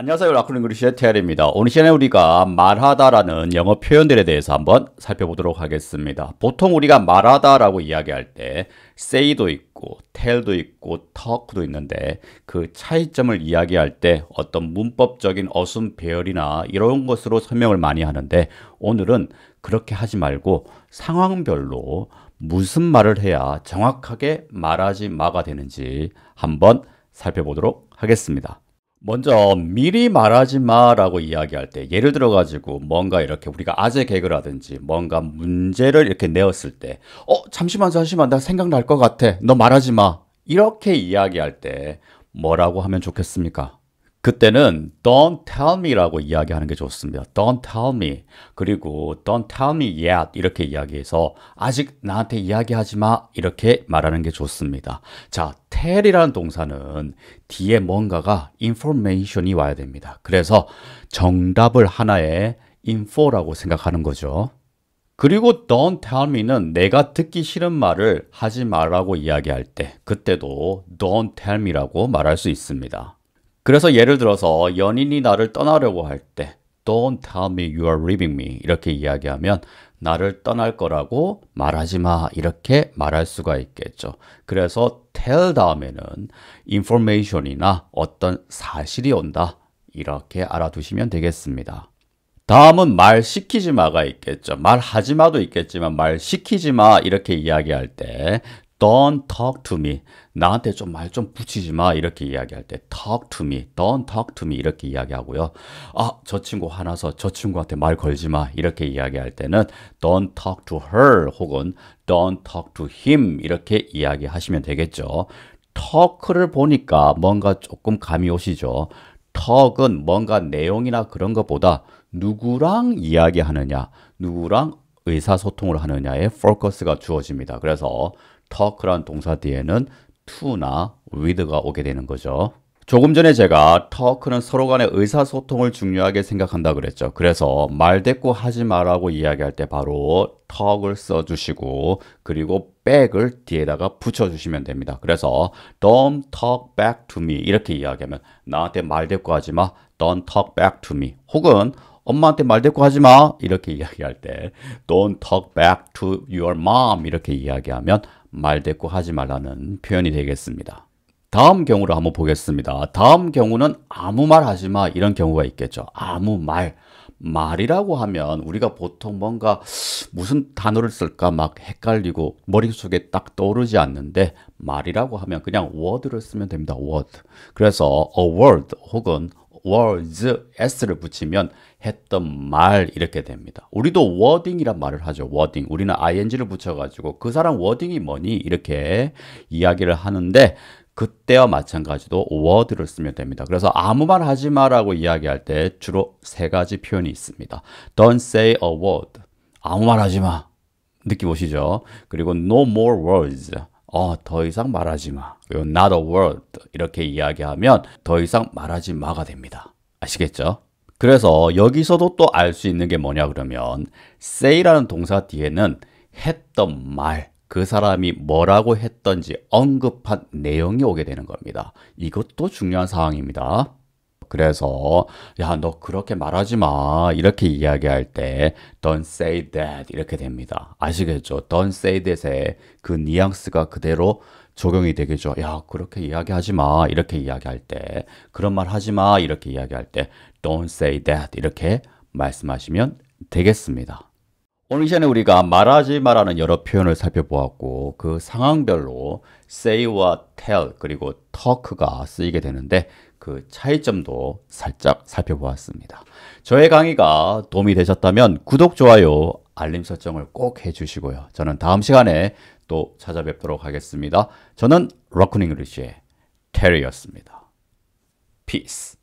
안녕하세요. 라쿠닝그리시의 테알입니다. 오늘 시간에 우리가 말하다라는 영어 표현들에 대해서 한번 살펴보도록 하겠습니다. 보통 우리가 말하다라고 이야기할 때 say도 있고 tell도 있고 talk도 있는데 그 차이점을 이야기할 때 어떤 문법적인 어순 배열이나 이런 것으로 설명을 많이 하는데 오늘은 그렇게 하지 말고 상황별로 무슨 말을 해야 정확하게 말하지 마가 되는지 한번 살펴보도록 하겠습니다. 먼저 미리 말하지 마라고 이야기할 때 예를 들어 가지고 뭔가 이렇게 우리가 아재 개그라든지 뭔가 문제를 이렇게 내었을 때 어, 잠시만 잠시만 나 생각날 것 같아. 너 말하지 마. 이렇게 이야기할 때 뭐라고 하면 좋겠습니까? 그때는 don't tell me라고 이야기하는 게 좋습니다. don't tell me. 그리고 don't tell me yet 이렇게 이야기해서 아직 나한테 이야기하지 마 이렇게 말하는 게 좋습니다. 자, tell이라는 동사는 뒤에 뭔가가 information이 와야 됩니다. 그래서 정답을 하나의 info라고 생각하는 거죠. 그리고 don't tell me는 내가 듣기 싫은 말을 하지 말라고 이야기할 때 그때도 don't tell me라고 말할 수 있습니다. 그래서 예를 들어서 연인이 나를 떠나려고 할 때 don't tell me you are leaving me 이렇게 이야기하면 나를 떠날 거라고 말하지 마 이렇게 말할 수가 있겠죠. 그래서 tell 다음에는 information이나 어떤 사실이 온다 이렇게 알아두시면 되겠습니다. 다음은 말 시키지 마가 있겠죠. 말하지 마도 있겠지만 말 시키지 마 이렇게 이야기할 때 Don't talk to me. 나한테 좀 말좀 좀 붙이지 마. 이렇게 이야기할 때 talk to me. Don't talk to me. 이렇게 이야기하고요. 아, 저 친구 화나서 저 친구한테 말 걸지 마. 이렇게 이야기할 때는 don't talk to her 혹은 don't talk to him. 이렇게 이야기하시면 되겠죠. talk를 보니까 뭔가 조금 감이 오시죠. talk은 뭔가 내용이나 그런 것보다 누구랑 이야기하느냐, 누구랑 의사소통을 하느냐에 포커스가 주어집니다. 그래서 t a l k 라 동사 뒤에는 to나 with가 오게 되는 거죠. 조금 전에 제가 talk는 서로 간의 의사소통을 중요하게 생각한다 그랬죠. 그래서 말대꾸 하지 말라고 이야기할 때 바로 talk을 써주시고 그리고 back을 뒤에다가 붙여주시면 됩니다. 그래서 don't talk back to me 이렇게 이야기하면 나한테 말대꾸하지 마. don't talk back to me 혹은 엄마한테 말대꾸 하지 마. 이렇게 이야기할 때 don't talk back to your mom 이렇게 이야기하면 말대꾸 하지 말라는 표현이 되겠습니다. 다음 경우를 한번 보겠습니다. 다음 경우는 아무 말 하지 마 이런 경우가 있겠죠. 아무 말. 말이라고 하면 우리가 보통 뭔가 무슨 단어를 쓸까 막 헷갈리고 머릿속에 딱 떠오르지 않는데 말이라고 하면 그냥 워드를 쓰면 됩니다. 워드. 그래서 a word 혹은 was, s를 붙이면 했던 말 이렇게 됩니다. 우리도 워딩이란 말을 하죠. 워딩. 우리는 ing를 붙여가지고 그 사람 워딩이 뭐니? 이렇게 이야기를 하는데 그때와 마찬가지로 워드를 쓰면 됩니다. 그래서 아무 말 하지 마라고 이야기할 때 주로 세 가지 표현이 있습니다. Don't say a word. 아무 말 하지 마. 느낌 오시죠? 그리고 no more words. 어, 더 이상 말하지 마. not a word. 이렇게 이야기하면 더 이상 말하지 마가 됩니다. 아시겠죠? 그래서 여기서도 또 알 수 있는 게 뭐냐 그러면 say라는 동사 뒤에는 했던 말, 그 사람이 뭐라고 했던지 언급한 내용이 오게 되는 겁니다. 이것도 중요한 사항입니다. 그래서 야 너 그렇게 말하지 마 이렇게 이야기할 때 don't say that 이렇게 됩니다. 아시겠죠? don't say that의 그 뉘앙스가 그대로 적용이 되겠죠. 야 그렇게 이야기하지 마 이렇게 이야기할 때 그런 말 하지 마 이렇게 이야기할 때 don't say that 이렇게 말씀하시면 되겠습니다. 오늘 이 시간에 우리가 말하지 말라는 여러 표현을 살펴보았고 그 상황별로 say와 tell 그리고 talk가 쓰이게 되는데 그 차이점도 살짝 살펴보았습니다. 저의 강의가 도움이 되셨다면 구독, 좋아요, 알림 설정을 꼭 해주시고요. 저는 다음 시간에 또 찾아뵙도록 하겠습니다. 저는 러크닝글리쉬의 테리였습니다. Peace.